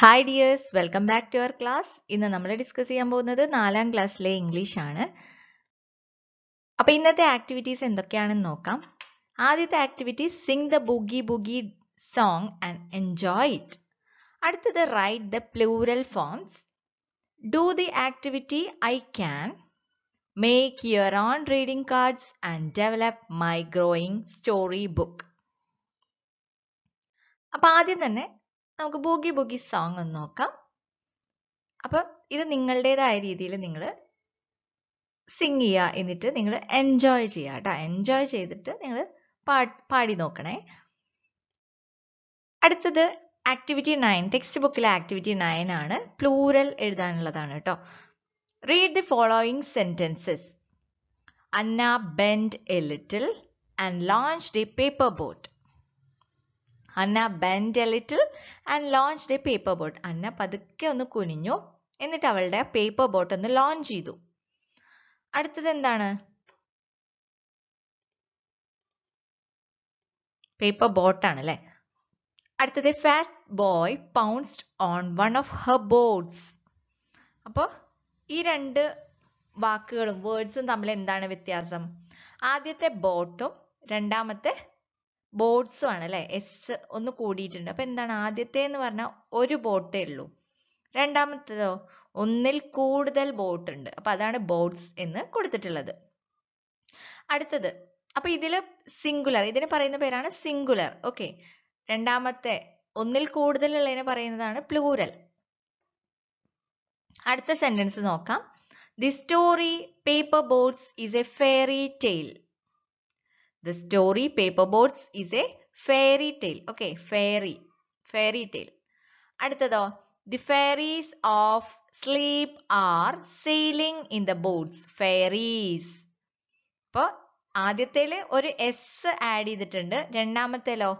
Hi dears welcome back to our class ഇന്ന് നമ്മൾ discuss ചെയ്യാൻ പോകുന്നത് നാലാം ക്ലാസ്സിലെ ഇംഗ്ലീഷ് ആണ് അപ്പോൾ ഇന്നത്തെ ആക്ടിവിറ്റീസ് എന്തൊക്കെയാണെന്ന് നോക്കാം ആദ്യത്തെ activity sing the boogie boogie song and enjoy it അടുത്തത് write the plural forms do the activity I can make your own reading cards and develop my growing story book അപ്പോൾ ആദ്യം തന്നെ നമുക്ക് ബോഗി ബോഗി സോങ് ഒന്ന് നോക്കാം അപ്പൊ ഇത് നിങ്ങളുടേതായ രീതിയിൽ നിങ്ങൾ സിംഗ് ചെയ്യുക എന്നിട്ട് നിങ്ങൾ എൻജോയ് ചെയ്യുക കേട്ടോ എൻജോയ് ചെയ്തിട്ട് നിങ്ങൾ പാടി നോക്കണേ അടുത്തത് ആക്ടിവിറ്റി നയൻ ടെക്സ്റ്റ് ബുക്കിലെ ആക്ടിവിറ്റി നയൻ ആണ് പ്ലൂരൽ എഴുതാനുള്ളതാണ് കേട്ടോ read the following sentences Anna bend a little and launch the paper boat Anna bend little and launch a paper boat Anna പതുക്കെ ഒന്ന് കുനിഞ്ഞു എന്നിട്ട് അവളുടെ പേപ്പർ ബോട്ട് ഒന്ന് ലോഞ്ച് ചെയ്തു അടുത്തത് എന്താണ് പേപ്പർ ബോട്ടാണ് അല്ലെ അടുത്തത് fat boy pounced on one of her boats അപ്പോൾ ഈ രണ്ട് വാക്കുകളും വേർഡ്സും തമ്മിൽ എന്താണ് വ്യത്യാസം ആദ്യത്തെ ബോട്ടും രണ്ടാമത്തെ ബോട്ട്സും ആണ് അല്ലെ എസ് ഒന്ന് കൂടിയിട്ടുണ്ട് അപ്പൊ എന്താണ് ആദ്യത്തെ എന്ന് പറഞ്ഞാൽ ഒരു ബോട്ടേ ഉള്ളൂ രണ്ടാമത്തേതോ ഒന്നിൽ കൂടുതൽ ബോട്ട് ഉണ്ട് അപ്പൊ അതാണ് ബോട്ട്സ് എന്ന് കൊടുത്തിട്ടുള്ളത് അടുത്തത് അപ്പൊ ഇതില് സിംഗുലർ ഇതിന് പറയുന്ന പേരാണ് സിംഗുലർ ഓക്കെ രണ്ടാമത്തെ ഒന്നിൽ കൂടുതൽ ഉള്ളതിനെ പറയുന്നതാണ് പ്ലൂരൽ അടുത്ത സെന്റൻസ് നോക്കാം the story paper boats is a fairy tale The story Paperboards is a fairy tale. Okay, fairy. Fairy tale. അടുത്തതോ the fairies of sleep are sailing in the boats fairies അപ്പോൾ ആദ്യത്തേൽ ഒരു S add ചെയ്തിട്ടുണ്ട് രണ്ടാമത്തേലോ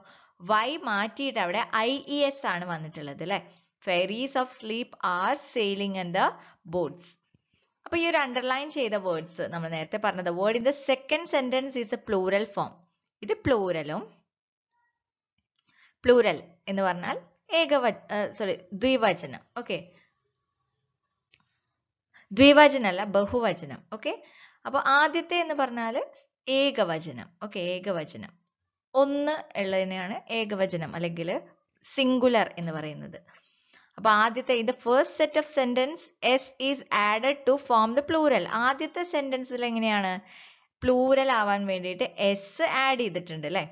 Y മാറ്റിയിട്ട് അവിടെ I E S ആണ് വന്നിട്ടുള്ളത് അല്ലേ fairies of sleep are sailing in the boats അപ്പൊ ഈ ഒരു അണ്ടർലൈൻ ചെയ്ത വേർഡ്സ് നമ്മൾ നേരത്തെ പറഞ്ഞത് the second sentence is a plural form ഇത് പ്ലൂരലും പ്ലൂരൽ എന്ന് പറഞ്ഞാൽ ഏകവ സോറി ദ്വിവചനം ഓക്കെ ദ്വിവചനമല്ല ബഹുവചനം ഓക്കെ അപ്പോൾ ആദ്യത്തെ എന്ന് പറഞ്ഞാൽ ഏകവചനം ഓക്കെ ഏകവചനം ഒന്ന് ഉള്ളതിനെയാണ് ഏകവചനം അല്ലെങ്കിൽ സിംഗുലർ എന്ന് പറയുന്നത് അപ്പൊ ആദ്യത്തെ ഇത് first set of sentence S is added to form the plural ആദ്യത്തെ സെന്റൻസിൽ എങ്ങനെയാണ് പ്ലൂരൽ ആവാൻ വേണ്ടിയിട്ട് എസ് ആഡ് ചെയ്തിട്ടുണ്ട് അല്ലേ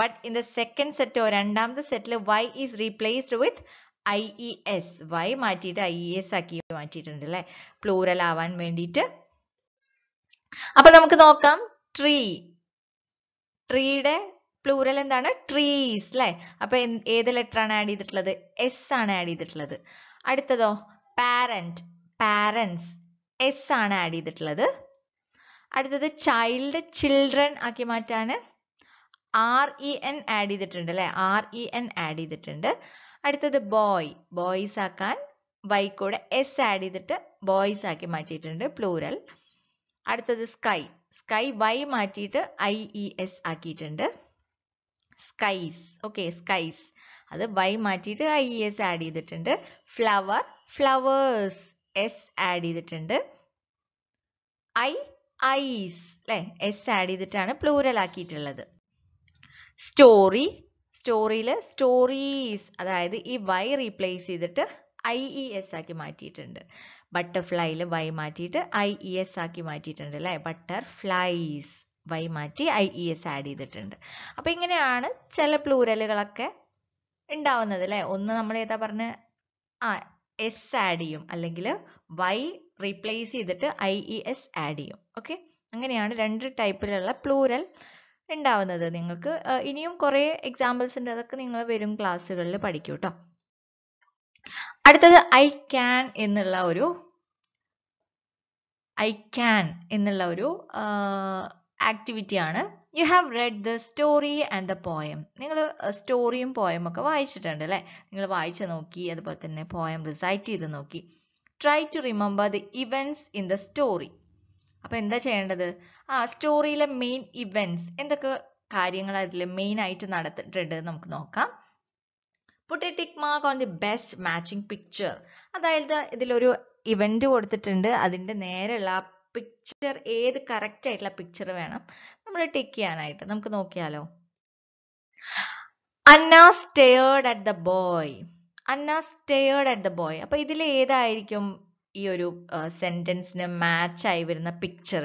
ബട്ട് ഇൻ ദ സെക്കൻഡ് സെറ്റോ രണ്ടാമത്തെ സെറ്റിൽ Y is replaced with I E S Y മാറ്റിയിട്ട് ഐ ഇ എസ് ആക്കി മാറ്റിയിട്ടുണ്ട് അല്ലേ പ്ലൂരൽ ആവാൻ വേണ്ടിയിട്ട് അപ്പൊ നമുക്ക് നോക്കാം ട്രീ ട്രീയുടെ പ്ലൂറൽ എന്താണ് ട്രീസ് അല്ലെ അപ്പൊ ഏത് ലെറ്റർ ആണ് ആഡ് ചെയ്തിട്ടുള്ളത് എസ് ആണ് ആഡ് ചെയ്തിട്ടുള്ളത് അടുത്തതോ പാരന്റ് പാരന്റ്സ് എസ് ആണ് ആഡ് ചെയ്തിട്ടുള്ളത് അടുത്തത് ചൈൽഡ് ചിൽഡ്രൻ ആക്കി മാറ്റാന് ആർ ഇ എൻ ആഡ് ചെയ്തിട്ടുണ്ട് അല്ലെ ആർ ഇ എൻ ആഡ് ചെയ്തിട്ടുണ്ട് അടുത്തത് ബോയ് ബോയ്സ് ആക്കാൻ വൈ കൂടെ എസ് ആഡ് ചെയ്തിട്ട് ബോയ്സ് ആക്കി മാറ്റിയിട്ടുണ്ട് പ്ലൂരൽ അടുത്തത് സ്കൈ സ്കൈ വൈ മാറ്റിയിട്ട് ഐ ഇ എസ് ആക്കിയിട്ടുണ്ട് സ്കൈസ് ഓക്കെ സ്കൈസ് അത് വൈ മാറ്റിയിട്ട് ഐ എസ് ആഡ് ചെയ്തിട്ടുണ്ട് ഫ്ലവർ ഫ്ലവേഴ്സ് എസ് ആഡ് ചെയ്തിട്ടുണ്ട് ഐ ഐസ് അല്ലെ എസ് ആഡ് ചെയ്തിട്ടാണ് പ്ലൂറൽ ആക്കിയിട്ടുള്ളത് സ്റ്റോറി സ്റ്റോറിയിൽ സ്റ്റോറീസ് അതായത് ഈ വൈ റീപ്ലേസ് ചെയ്തിട്ട് ഐ ഇ എസ് ആക്കി മാറ്റിയിട്ടുണ്ട് ബട്ടർഫ്ലൈയിൽ വൈ മാറ്റിയിട്ട് ഐ ഇ എസ് ആക്കി മാറ്റിയിട്ടുണ്ട് അല്ലേ ബട്ടർഫ്ലൈസ് വൈ മാറ്റി ഐ ഇ എസ് ആഡ് ചെയ്തിട്ടുണ്ട് അപ്പൊ ഇങ്ങനെയാണ് ചില പ്ലൂരലുകളൊക്കെ ഉണ്ടാവുന്നത് അല്ലേ ഒന്ന് നമ്മൾ ഏതാ പറഞ്ഞ ആ എസ് ആഡ് ചെയ്യും അല്ലെങ്കിൽ വൈ റീപ്ലേസ് ചെയ്തിട്ട് ഐ ഇ എസ് ആഡ് ചെയ്യും ഓക്കെ അങ്ങനെയാണ് രണ്ട് ടൈപ്പിലുള്ള പ്ലൂരൽ ഉണ്ടാവുന്നത് നിങ്ങൾക്ക് ഇനിയും കുറേ എക്സാമ്പിൾസ് ഉണ്ട് അതൊക്കെ നിങ്ങൾ വരും ക്ലാസ്സുകളിൽ പഠിക്കും കേട്ടോ അടുത്തത് ഐ ക്യാൻ എന്നുള്ള ഒരു ഐ ക്യാൻ എന്നുള്ള ഒരു ആക്ടിവിറ്റി ആണ് you have read the story and the poem നിങ്ങൾ സ്റ്റോറിയും പോയം ഒക്കെ വായിച്ചിട്ടുണ്ട് അല്ലേ നിങ്ങൾ വായിച്ച് നോക്കി അതുപോലെ തന്നെ പോയം റിസൈറ്റ് ചെയ്ത് നോക്കി try to remember the events in the story അപ്പോൾ എന്താ ചെയ്യേണ്ടത് ആ സ്റ്റോറിയിലെ മെയിൻ ഇവൻസ് എന്തൊക്കെ കാര്യങ്ങൾ അതിൽ മെയിൻ ആയിട്ട് നടത്തിയിട്ടുണ്ട് നമുക്ക് നോക്കാം put tick mark on the best matching picture അതായത് ഇതിലൊരു ഇവന്റ് കൊടുത്തിട്ടുണ്ട് അതിന്റെ നേരെയുള്ള ആ പിക്ചർ ഏത് കറക്റ്റ് ആയിട്ടുള്ള പിക്ചർ വേണം നമ്മൾ ടിക്ക് ചെയ്യാനായിട്ട് നമുക്ക് നോക്കിയാലോ Anna stared at the boy Anna stared at the boy അപ്പൊ ഇതിൽ ഏതായിരിക്കും ഈ ഒരു സെന്റൻസിന് മാച്ച് ആയി വരുന്ന പിക്ചർ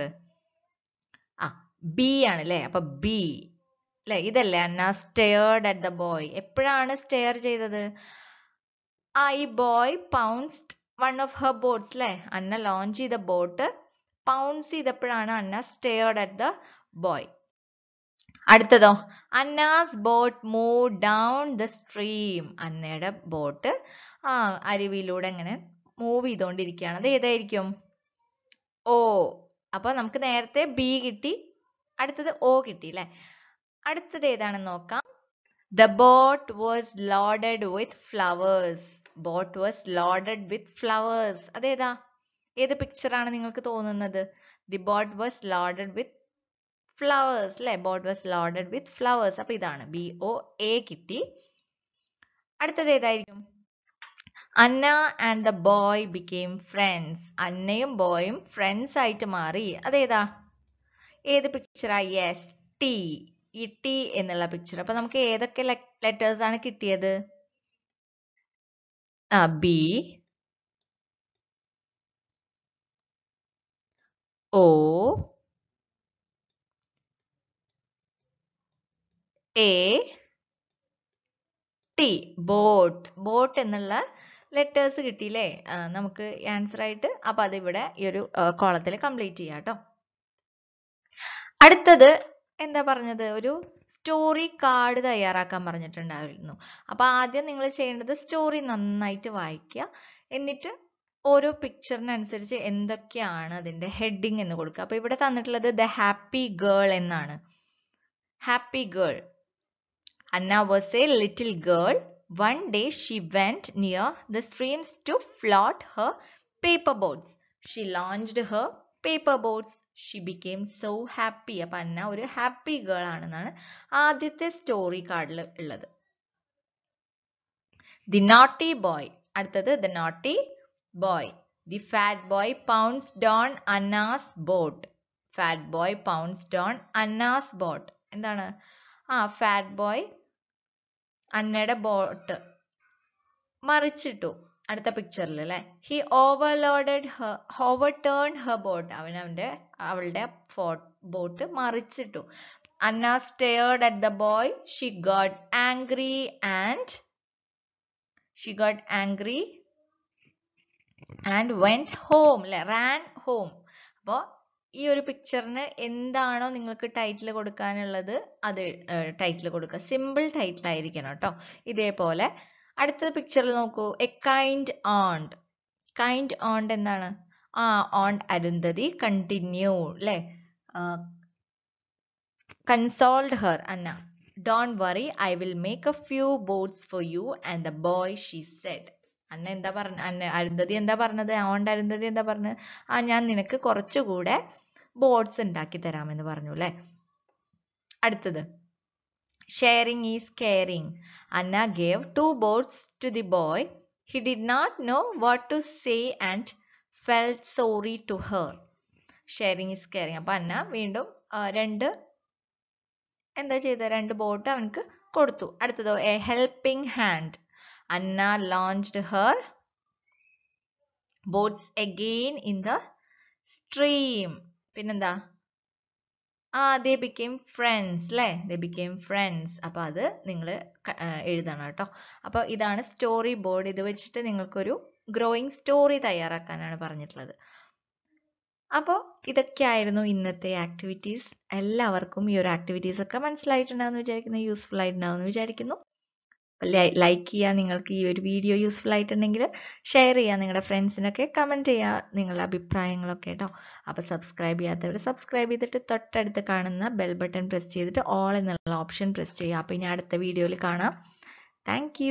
ആ ബി ആണ് അല്ലേ അപ്പൊ ബി അല്ലെ ഇതല്ലേ Anna stared at the boy എപ്പോഴാണ് സ്റ്റെയർ ചെയ്തത് ആ ഈ boy pounced one of her boats അല്ലെ അന്ന ലോഞ്ച് ചെയ്ത ബോട്ട് പൗൺസ് ചെയ്തപ്പോഴാണ് Anna stared at the boy അടുത്തതോ Anna's boat move down the stream അന്നയുടെ ബോട്ട് ആ അരുവിയിലൂടെ അങ്ങനെ മൂവ് ചെയ്തുകൊണ്ടിരിക്കുകയാണ് അത് ഏതായിരിക്കും ഓ അപ്പൊ നമുക്ക് നേരത്തെ ബി കിട്ടി അടുത്തത് ഓ കിട്ടി അല്ലെ അടുത്തത് ഏതാണെന്ന് നോക്കാം the boat was loaded with flowers boat was loaded with flowers അതേതാ ഏത് പിക്ചറാണ് നിങ്ങൾക്ക് തോന്നുന്നത് the boat was loaded with flowers അല്ലെ boat was loaded with flowers അപ്പൊ ഇതാണ് ബി ഒ എ കിട്ടി അടുത്തത് ഏതായിരിക്കും Anna and the boy became friends അന്നയും ബോയും ഫ്രണ്ട്സ് ആയിട്ട് മാറി അതേതാ ഏത് പിക്ചറാ യെസ് ടി ഈ ടി എന്നുള്ള പിക്ചർ അപ്പൊ നമുക്ക് ഏതൊക്കെ ലെറ്റേഴ്സ് ആണ് കിട്ടിയത് ആ B O A T boat boat എന്നുള്ള ലെറ്റേഴ്സ് കിട്ടിയില്ലേ നമുക്ക് ആൻസർ ആയിട്ട് അപ്പൊ അതിവിടെ ഈ ഒരു കോളത്തിൽ കംപ്ലീറ്റ് ചെയ്യാം കേട്ടോ അടുത്തത് എന്താ പറഞ്ഞത് ഒരു സ്റ്റോറി കാർഡ് തയ്യാറാക്കാൻ പറഞ്ഞിട്ടുണ്ടായിരുന്നു അപ്പൊ ആദ്യം നിങ്ങൾ ചെയ്യേണ്ടത് സ്റ്റോറി നന്നായിട്ട് വായിക്കുക എന്നിട്ട് ഓരോ പിക്ചറിനനുസരിച്ച് എന്തൊക്കെയാണ് അതിൻ്റെ ഹെഡിങ് എന്ന് കൊടുക്കുക അപ്പോൾ ഇവിടെ തന്നിട്ടുള്ളത് ദ ഹാപ്പി ഗേൾ എന്നാണ് happy girl Anna was a little girl one day she went near the streams to float her paper boats she launched her paper boats she became so happy അപ്പൊ Anna ഒരു happy girl ആണെന്നാണ് ആദ്യത്തെ story കാർഡിൽ ഉള്ളത് the naughty boy അടുത്തത് the naughty boy. The fat boy pounced on Anna's boat. Fat boy pounced on Anna's boat. എന്താണ് ആ fat boy അന്നയുടെ ബോട്ട് മറിച്ചിട്ടു അടുത്ത പിക്ചറിൽ അല്ലെ he overloaded over turn her boat അവൻ അവൻ്റെ അവളുടെ ബോട്ട് മറിച്ചിട്ടു Anna stared at the boy she got angry and she got angry and went home അല്ലെ റാൻ ഹോം അപ്പോൾ ഈ ഒരു പിക്ചറിന് എന്താണോ നിങ്ങൾക്ക് ടൈറ്റിൽ കൊടുക്കാനുള്ളത് അത് ടൈറ്റിൽ കൊടുക്കുക സിമ്പിൾ ടൈറ്റിൽ ആയിരിക്കണം കേട്ടോ ഇതേപോലെ അടുത്ത പിക്ചറിൽ നോക്കൂ a kind aunt kind aunt എന്താണ് ആ ഓൺ അരുന്ധതി കണ്ടിന്യൂ അല്ലേ consoled her Anna don't worry I will make a few boats for you and the boy she said Anna എന്താ പറഞ്ഞ അന്ന അരുന്ധതി എന്താ പറഞ്ഞത് അതുകൊണ്ട് അരുന്ധതി എന്താ പറഞ്ഞത് ആ ഞാൻ നിനക്ക് കുറച്ചുകൂടെ ബോർഡ്സ് ഉണ്ടാക്കി തരാമെന്ന് പറഞ്ഞു അല്ലേ അടുത്തത് sharing is caring Anna gave two boards to the boy he did not know what to say and fell sorry to her sharing is caring അപ്പം അന്ന വീണ്ടും രണ്ട് എന്താ ചെയ്ത രണ്ട് ബോട്ട് അവനക്ക് കൊടുത്തു അടുത്തതോ a helping hand Anna launched her boats again in the stream. പിന്നെന്താ ആ ദേ ബിക്കെയിം ഫ്രണ്ട്സ് അല്ലേ ദേ ബിക്കെയിം ഫ്രണ്ട്സ് അപ്പോൾ അത് നിങ്ങൾ എഴുതണം കേട്ടോ അപ്പോൾ ഇതാണ് സ്റ്റോറി ബോർഡ് ഇത് വെച്ചിട്ട് നിങ്ങൾക്കൊരു ഗ്രോയിങ് സ്റ്റോറി തയ്യാറാക്കാനാണ് പറഞ്ഞിട്ടുള്ളത് അപ്പോൾ ഇതൊക്കെയായിരുന്നു ഇന്നത്തെ ആക്ടിവിറ്റീസ് എല്ലാവർക്കും ഈ ഒരു ആക്ടിവിറ്റീസ് ഒക്കെ മനസ്സിലായിട്ടുണ്ടാവും എന്ന് വിചാരിക്കുന്നു യൂസ്ഫുൾ ആയിട്ടുണ്ടാവും എന്ന് വിചാരിക്കുന്നു ലൈക്ക് ചെയ്യുക നിങ്ങൾക്ക് ഈ ഒരു വീഡിയോ യൂസ്ഫുൾ ആയിട്ടുണ്ടെങ്കിൽ ഷെയർ ചെയ്യുക നിങ്ങളുടെ ഫ്രണ്ട്സിനൊക്കെ കമൻറ്റ് ചെയ്യുക നിങ്ങളുടെ അഭിപ്രായങ്ങളൊക്കെ കേട്ടോ അപ്പോൾ സബ്സ്ക്രൈബ് ചെയ്യാത്തവർ സബ്സ്ക്രൈബ് ചെയ്തിട്ട് തൊട്ടടുത്ത് കാണുന്ന ബെൽ ബട്ടൺ പ്രസ് ചെയ്തിട്ട് ഓൾ എന്നുള്ള ഓപ്ഷൻ പ്രസ് ചെയ്യുക അപ്പോൾ ഇനി അടുത്ത വീഡിയോയിൽ കാണാം താങ്ക്